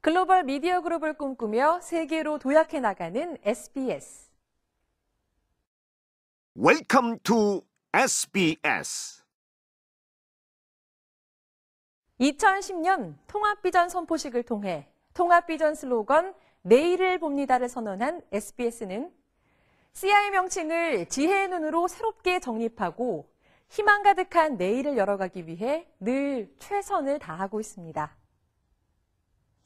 글로벌 미디어 그룹을 꿈꾸며 세계로 도약해 나가는 SBS. Welcome to SBS. 2010년 통합비전 선포식을 통해 통합비전 슬로건 내일을 봅니다를 선언한 SBS는 CI 명칭을 지혜의 눈으로 새롭게 정립하고 희망 가득한 내일을 열어가기 위해 늘 최선을 다하고 있습니다.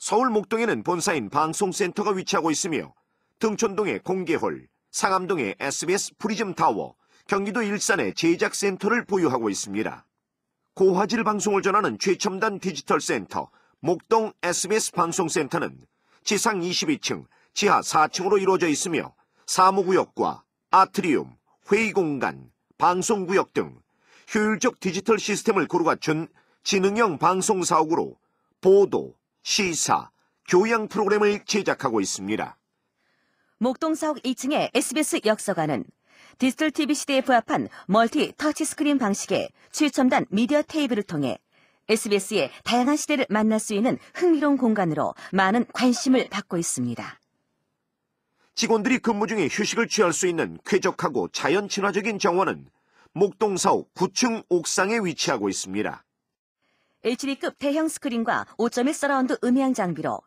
서울 목동에는 본사인 방송센터가 위치하고 있으며 등촌동의 공개홀, 상암동의 SBS 프리즘 타워, 경기도 일산의 제작센터를 보유하고 있습니다. 고화질 방송을 전하는 최첨단 디지털 센터 목동 SBS 방송센터는 지상 22층, 지하 4층으로 이루어져 있으며 사무구역과 아트리움, 회의공간, 방송구역 등 효율적 디지털 시스템을 고루 갖춘 지능형 방송사업으로 보도, 시사, 교양 프로그램을 제작하고 있습니다. 목동사옥 2층의 SBS 역사관은 디지털 TV 시대에 부합한 멀티 터치스크린 방식의 최첨단 미디어 테이블을 통해 SBS의 다양한 시대를 만날 수 있는 흥미로운 공간으로 많은 관심을 받고 있습니다. 직원들이 근무 중에 휴식을 취할 수 있는 쾌적하고 자연 친화적인 정원은 목동사옥 9층 옥상에 위치하고 있습니다. l HD급 대형 스크린과 5.1 서라운드 음향 장비로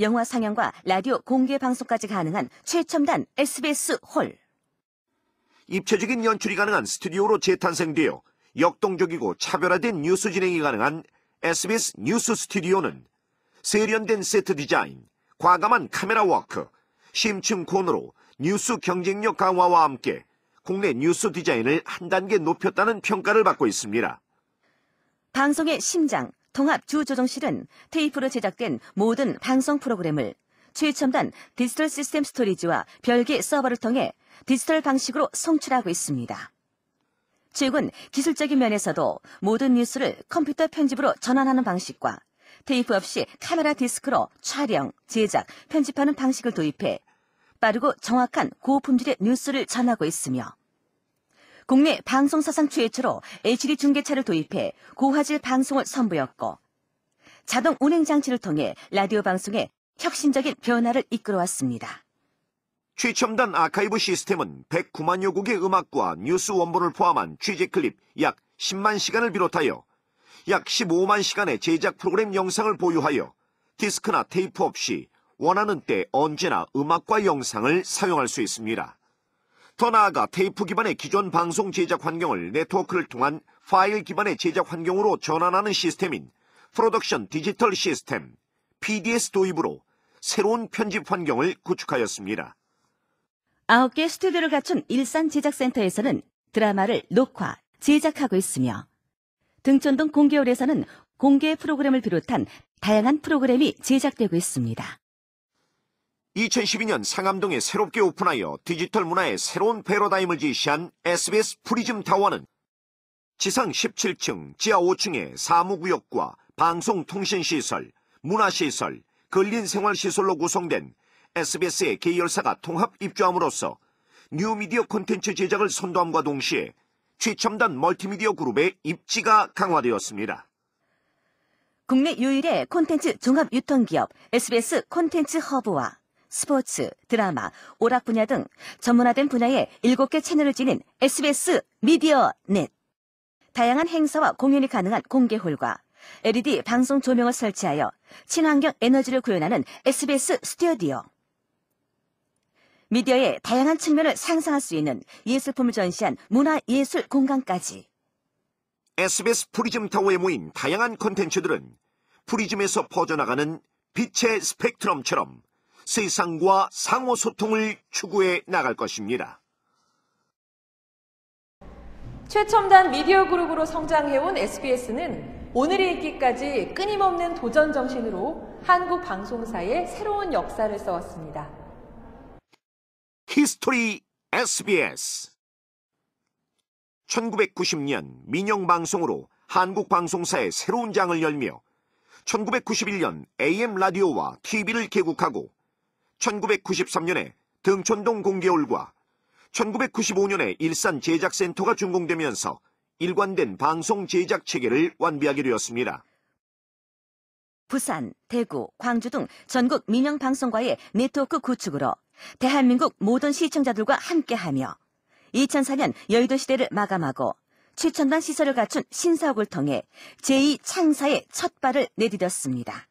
영화 상영과 라디오 공개 방송까지 가능한 최첨단 SBS 홀. 입체적인 연출이 가능한 스튜디오로 재탄생되어 역동적이고 차별화된 뉴스 진행이 가능한 SBS 뉴스 스튜디오는 세련된 세트 디자인, 과감한 카메라 워크, 심층 코너로 뉴스 경쟁력 강화와 함께 국내 뉴스 디자인을 한 단계 높였다는 평가를 받고 있습니다. 방송의 심장 통합주조정실은 테이프로 제작된 모든 방송 프로그램을 최첨단 디지털 시스템 스토리지와 별개 서버를 통해 디지털 방식으로 송출하고 있습니다. 최근 기술적인 면에서도 모든 뉴스를 컴퓨터 편집으로 전환하는 방식과 테이프 없이 카메라 디스크로 촬영, 제작, 편집하는 방식을 도입해 빠르고 정확한 고품질의 뉴스를 전하고 있으며 국내 방송 사상 최초로 HD 중계차를 도입해 고화질 방송을 선보였고 자동 운행 장치를 통해 라디오 방송에 혁신적인 변화를 이끌어왔습니다. 최첨단 아카이브 시스템은 109만여 곡의 음악과 뉴스 원본을 포함한 취재 클립 약 10만 시간을 비롯하여 약 15만 시간의 제작 프로그램 영상을 보유하여 디스크나 테이프 없이 원하는 때 언제나 음악과 영상을 사용할 수 있습니다. 더 나아가 테이프 기반의 기존 방송 제작 환경을 네트워크를 통한 파일 기반의 제작 환경으로 전환하는 시스템인 프로덕션 디지털 시스템 PDS 도입으로 새로운 편집 환경을 구축하였습니다. 9개 스튜디오를 갖춘 일산 제작센터에서는 드라마를 녹화, 제작하고 있으며 등촌동 공개홀에서는 공개 프로그램을 비롯한 다양한 프로그램이 제작되고 있습니다. 2012년 상암동에 새롭게 오픈하여 디지털 문화의 새로운 패러다임을 제시한 SBS 프리즘 타워는 지상 17층, 지하 5층의 사무구역과 방송통신시설, 문화시설, 근린생활시설로 구성된 SBS의 계열사가 통합 입주함으로써 뉴미디어 콘텐츠 제작을 선도함과 동시에 최첨단 멀티미디어 그룹의 입지가 강화되었습니다. 국내 유일의 콘텐츠 종합 유통기업 SBS 콘텐츠 허브와 스포츠, 드라마, 오락 분야 등 전문화된 분야의 7개 채널을 지닌 SBS 미디어 넷. 다양한 행사와 공연이 가능한 공개홀과 LED 방송 조명을 설치하여 친환경 에너지를 구현하는 SBS 스튜디오. 미디어의 다양한 측면을 상상할 수 있는 예술품을 전시한 문화예술 공간까지. SBS 프리즘 타워에 모인 다양한 콘텐츠들은 프리즘에서 퍼져나가는 빛의 스펙트럼처럼 세상과 상호소통을 추구해 나갈 것입니다. 최첨단 미디어 그룹으로 성장해온 SBS는 오늘이 있기까지 끊임없는 도전 정신으로 한국 방송사의 새로운 역사를 써왔습니다. 히스토리 SBS 1990년 민영방송으로 한국방송사의 새로운 장을 열며 1991년 AM 라디오와 TV를 개국하고 1993년에 등촌동 공개홀과 1995년에 일산 제작센터가 준공되면서 일관된 방송 제작 체계를 완비하게 되었습니다. 부산, 대구, 광주 등 전국 민영 방송과의 네트워크 구축으로 대한민국 모든 시청자들과 함께하며 2004년 여의도 시대를 마감하고 최첨단 시설을 갖춘 신사옥을 통해 제2 창사의 첫 발을 내디뎠습니다.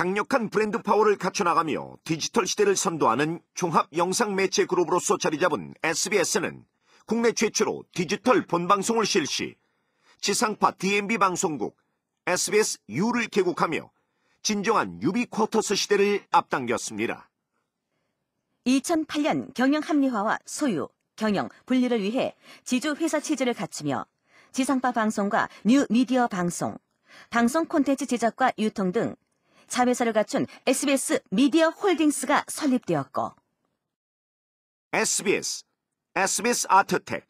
강력한 브랜드 파워를 갖춰나가며 디지털 시대를 선도하는 종합 영상 매체 그룹으로서 자리 잡은 SBS는 국내 최초로 디지털 본방송을 실시, 지상파 DMB 방송국 SBS U를 개국하며 진정한 유비쿼터스 시대를 앞당겼습니다. 2008년 경영 합리화와 소유, 경영 분리를 위해 지주 회사 체제를 갖추며 지상파 방송과 뉴미디어 방송, 방송 콘텐츠 제작과 유통 등 자회사를 갖춘 SBS 미디어 홀딩스가 설립되었고 SBS, SBS 아트텍,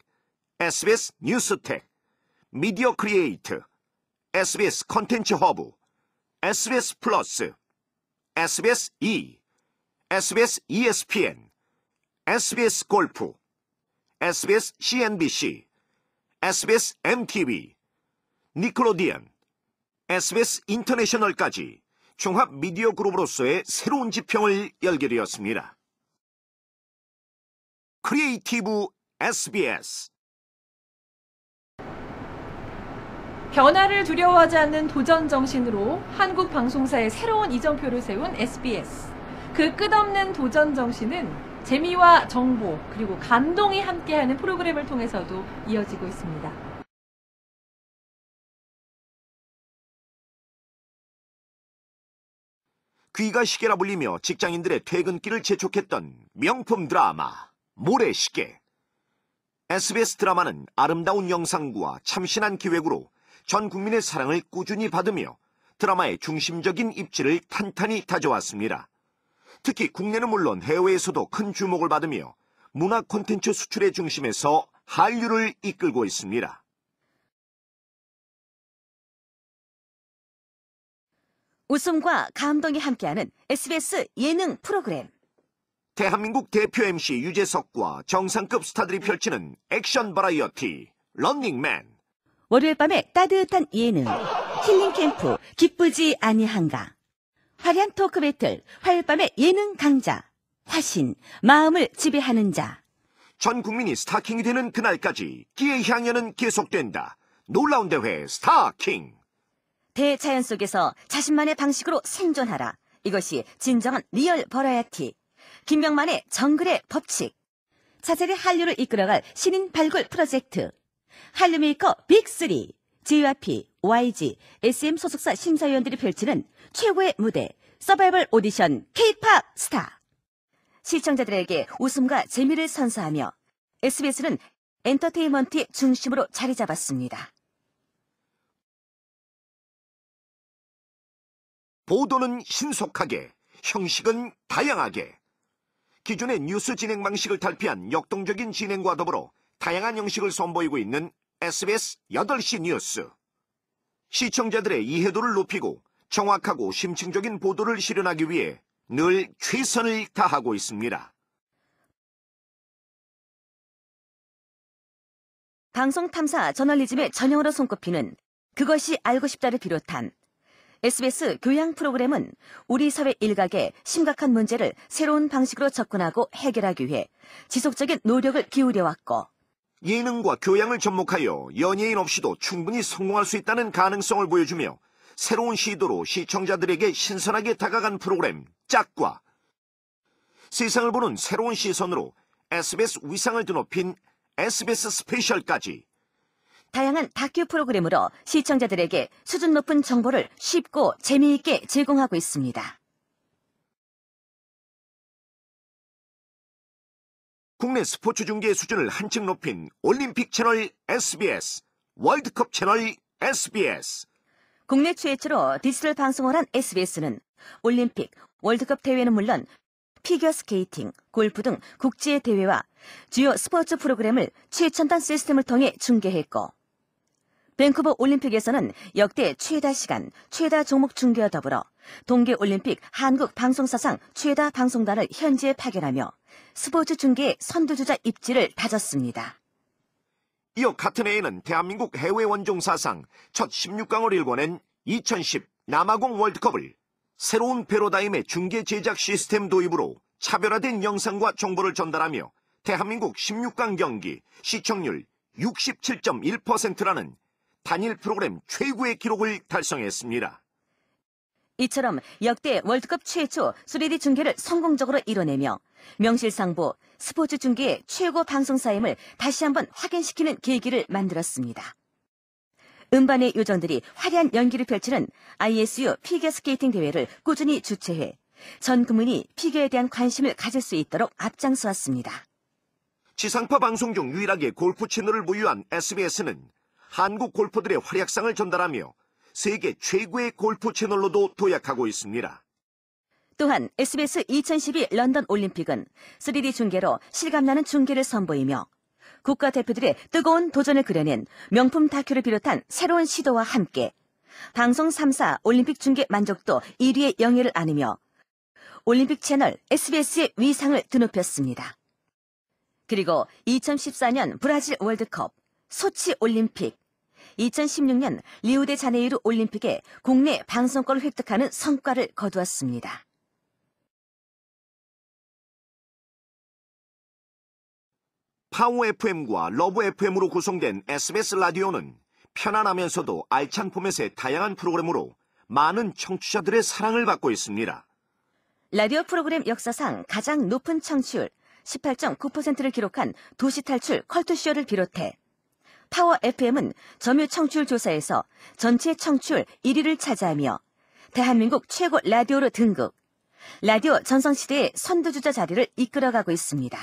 SBS 뉴스텍, 미디어 크리에이트, SBS 컨텐츠 허브, SBS 플러스, SBS E, SBS ESPN, SBS 골프, SBS CNBC, SBS MTV, 니클로디언, SBS 인터내셔널까지 종합 미디어 그룹으로서의 새로운 지평을 열게 되었습니다. 크리에이티브 SBS 변화를 두려워하지 않는 도전 정신으로 한국 방송사의 새로운 이정표를 세운 SBS. 그 끝없는 도전 정신은 재미와 정보 그리고 감동이 함께하는 프로그램을 통해서도 이어지고 있습니다. 귀가 시계라 불리며 직장인들의 퇴근길을 재촉했던 명품 드라마 모래시계. SBS 드라마는 아름다운 영상과 참신한 기획으로 전 국민의 사랑을 꾸준히 받으며 드라마의 중심적인 입지를 탄탄히 다져왔습니다. 특히 국내는 물론 해외에서도 큰 주목을 받으며 문화 콘텐츠 수출의 중심에서 한류를 이끌고 있습니다. 웃음과 감동이 함께하는 SBS 예능 프로그램. 대한민국 대표 MC 유재석과 정상급 스타들이 펼치는 액션 바라이어티 런닝맨. 월요일 밤에 따뜻한 예능, 힐링 캠프, 기쁘지 아니한가. 화려한 토크 배틀, 화요일 밤의 예능 강자, 화신, 마음을 지배하는 자. 전 국민이 스타킹이 되는 그날까지 끼의 향연은 계속된다. 놀라운 대회 스타킹. 대자연 속에서 자신만의 방식으로 생존하라. 이것이 진정한 리얼 버라이어티. 김병만의 정글의 법칙. 차세대 한류를 이끌어갈 신인 발굴 프로젝트. 한류 메이커 빅3. JYP, YG, SM 소속사 심사위원들이 펼치는 최고의 무대. 서바이벌 오디션 K-팝 스타. 시청자들에게 웃음과 재미를 선사하며 SBS는 엔터테인먼트의 중심으로 자리 잡았습니다. 보도는 신속하게, 형식은 다양하게. 기존의 뉴스 진행 방식을 탈피한 역동적인 진행과 더불어 다양한 형식을 선보이고 있는 SBS 8시 뉴스. 시청자들의 이해도를 높이고 정확하고 심층적인 보도를 실현하기 위해 늘 최선을 다하고 있습니다. 방송탐사 저널리즘의 전형으로 손꼽히는 그것이 알고 싶다를 비롯한 SBS 교양 프로그램은 우리 사회 일각의 심각한 문제를 새로운 방식으로 접근하고 해결하기 위해 지속적인 노력을 기울여 왔고 예능과 교양을 접목하여 연예인 없이도 충분히 성공할 수 있다는 가능성을 보여주며 새로운 시도로 시청자들에게 신선하게 다가간 프로그램 짝과 세상을 보는 새로운 시선으로 SBS 위상을 드높인 SBS 스페셜까지 다양한 다큐 프로그램으로 시청자들에게 수준 높은 정보를 쉽고 재미있게 제공하고 있습니다. 국내 스포츠 중계 수준을 한층 높인 올림픽 채널 SBS, 월드컵 채널 SBS. 국내 최초로 디지털 방송을 한 SBS는 올림픽, 월드컵 대회는 물론 피겨 스케이팅, 골프 등 국제 대회와 주요 스포츠 프로그램을 최첨단 시스템을 통해 중계했고 밴쿠버 올림픽에서는 역대 최다 시간, 최다 종목 중계와 더불어 동계 올림픽 한국 방송사상 최다 방송단을 현지에 파견하며 스포츠 중계 선두주자 입지를 다졌습니다. 이어 같은 해에는 대한민국 해외 원종 사상 첫 16강을 일궈낸 2010 남아공 월드컵을 새로운 패러다임의 중계 제작 시스템 도입으로 차별화된 영상과 정보를 전달하며 대한민국 16강 경기 시청률 67.1%라는 단일 프로그램 최고의 기록을 달성했습니다. 이처럼 역대 월드컵 최초 3D 중계를 성공적으로 이뤄내며 명실상부 스포츠 중계의 최고 방송사임을 다시 한번 확인시키는 계기를 만들었습니다. 음반의 요정들이 화려한 연기를 펼치는 ISU 피겨스케이팅 대회를 꾸준히 주최해 전 국민이 피겨에 대한 관심을 가질 수 있도록 앞장서왔습니다. 지상파 방송 중 유일하게 골프 채널을 보유한 SBS는 한국 골퍼들의 활약상을 전달하며 세계 최고의 골프 채널로도 도약하고 있습니다. 또한 SBS 2012 런던 올림픽은 3D 중계로 실감나는 중계를 선보이며 국가대표들의 뜨거운 도전을 그려낸 명품 다큐를 비롯한 새로운 시도와 함께 방송 3사 올림픽 중계 만족도 1위의 영예를 안으며 올림픽 채널 SBS의 위상을 드높였습니다. 그리고 2014년 브라질 월드컵, 소치 올림픽, 2016년 리우데 자네이루 올림픽에 국내 방송권을 획득하는 성과를 거두었습니다. 파워 FM과 러브 FM으로 구성된 SBS 라디오는 편안하면서도 알찬 포맷의 다양한 프로그램으로 많은 청취자들의 사랑을 받고 있습니다. 라디오 프로그램 역사상 가장 높은 청취율 18.9%를 기록한 도시 탈출 컬투쇼를 비롯해 파워 FM은 점유 청출 조사에서 전체 청출 1위를 차지하며 대한민국 최고 라디오로 등극. 라디오 전성시대의 선두주자 자리를 이끌어가고 있습니다.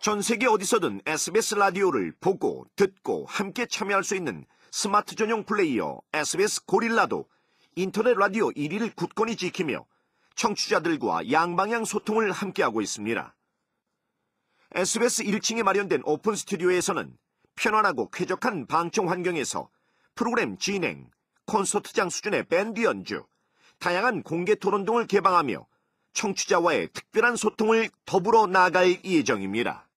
전 세계 어디서든 SBS 라디오를 보고 듣고 함께 참여할 수 있는 스마트 전용 플레이어 SBS 고릴라도 인터넷 라디오 1위를 굳건히 지키며 청취자들과 양방향 소통을 함께하고 있습니다. SBS 1층에 마련된 오픈 스튜디오에서는 편안하고 쾌적한 방청 환경에서 프로그램 진행, 콘서트장 수준의 밴드 연주, 다양한 공개 토론 등을 개방하며 청취자와의 특별한 소통을 더불어 나아갈 예정입니다.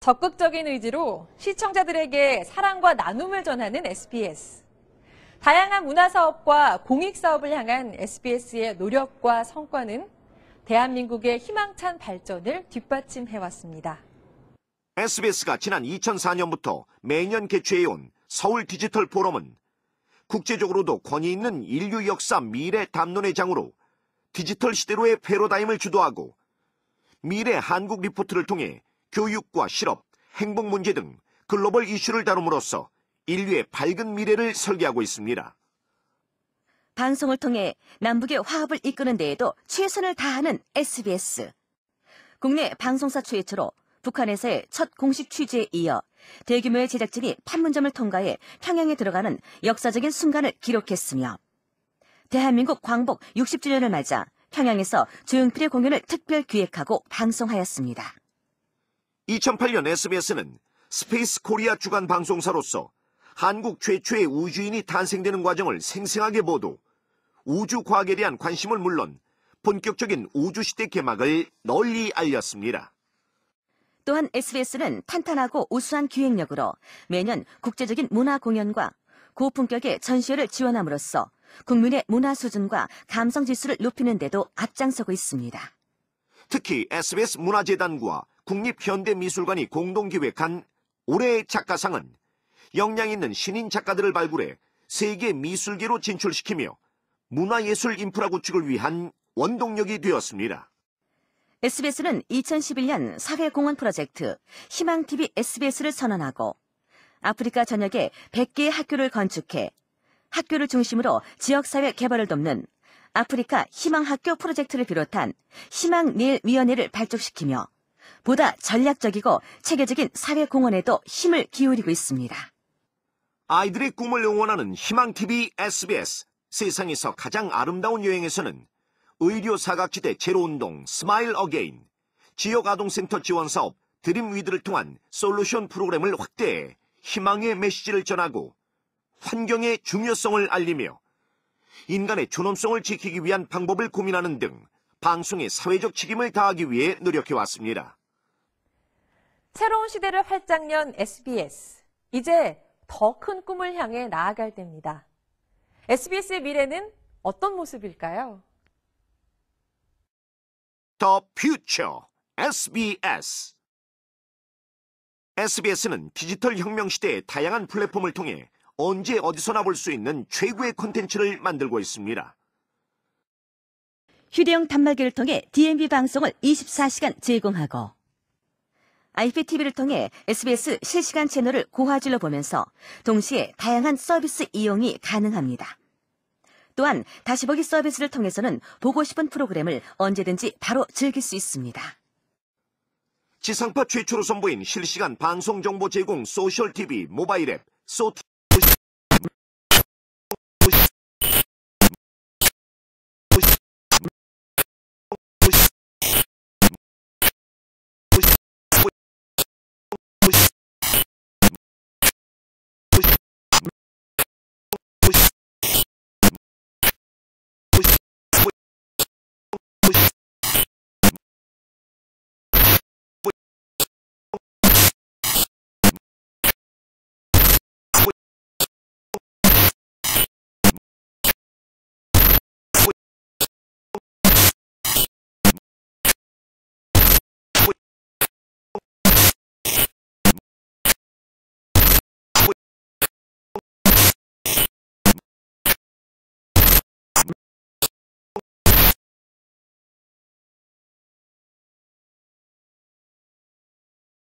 적극적인 의지로 시청자들에게 사랑과 나눔을 전하는 SBS. 다양한 문화사업과 공익사업을 향한 SBS의 노력과 성과는 대한민국의 희망찬 발전을 뒷받침해왔습니다. SBS가 지난 2004년부터 매년 개최해온 서울 디지털 포럼은 국제적으로도 권위 있는 인류 역사 미래 담론의 장으로 디지털 시대로의 패러다임을 주도하고 미래 한국 리포트를 통해 교육과 실업, 행복 문제 등 글로벌 이슈를 다룸으로써 인류의 밝은 미래를 설계하고 있습니다. 방송을 통해 남북의 화합을 이끄는 데에도 최선을 다하는 SBS. 국내 방송사 최초로 북한에서의 첫 공식 취재에 이어 대규모의 제작진이 판문점을 통과해 평양에 들어가는 역사적인 순간을 기록했으며 대한민국 광복 60주년을 맞아 평양에서 조용필의 공연을 특별 기획하고 방송하였습니다. 2008년 SBS는 스페이스 코리아 주간 방송사로서 한국 최초의 우주인이 탄생되는 과정을 생생하게 보도, 우주 과학에 대한 관심을 물론 본격적인 우주시대 개막을 널리 알렸습니다. 또한 SBS는 탄탄하고 우수한 기획력으로 매년 국제적인 문화 공연과 고품격의 전시회를 지원함으로써 국민의 문화 수준과 감성 지수를 높이는 데도 앞장서고 있습니다. 특히 SBS 문화재단과 국립현대미술관이 공동 기획한 올해의 작가상은 역량 있는 신인 작가들을 발굴해 세계 미술계로 진출시키며 문화예술 인프라 구축을 위한 원동력이 되었습니다. SBS는 2011년 사회공헌 프로젝트 희망TV SBS를 선언하고 아프리카 전역에 100개의 학교를 건축해 학교를 중심으로 지역사회 개발을 돕는 아프리카 희망학교 프로젝트를 비롯한 희망내일위원회를 발족시키며 보다 전략적이고 체계적인 사회공헌에도 힘을 기울이고 있습니다. 아이들의 꿈을 응원하는 희망TV SBS 세상에서 가장 아름다운 여행에서는 의료 사각지대 제로운동 스마일 어게인, 지역 아동센터 지원 사업 드림 위드를 통한 솔루션 프로그램을 확대해 희망의 메시지를 전하고 환경의 중요성을 알리며 인간의 존엄성을 지키기 위한 방법을 고민하는 등 방송의 사회적 책임을 다하기 위해 노력해왔습니다. 새로운 시대를 활짝 연 SBS. 이제 더 큰 꿈을 향해 나아갈 때입니다. SBS의 미래는 어떤 모습일까요? 더 퓨처 SBS SBS는 디지털 혁명 시대의 다양한 플랫폼을 통해 언제 어디서나 볼 수 있는 최고의 콘텐츠를 만들고 있습니다. 휴대용 단말기를 통해 DMB 방송을 24시간 제공하고 IPTV를 통해 SBS 실시간 채널을 고화질로 보면서 동시에 다양한 서비스 이용이 가능합니다. 또한 다시 보기 서비스를 통해서는 보고 싶은 프로그램을 언제든지 바로 즐길 수 있습니다. 지상파 최초로 선보인 실시간 방송 정보 제공 소셜 TV 모바일 앱 소티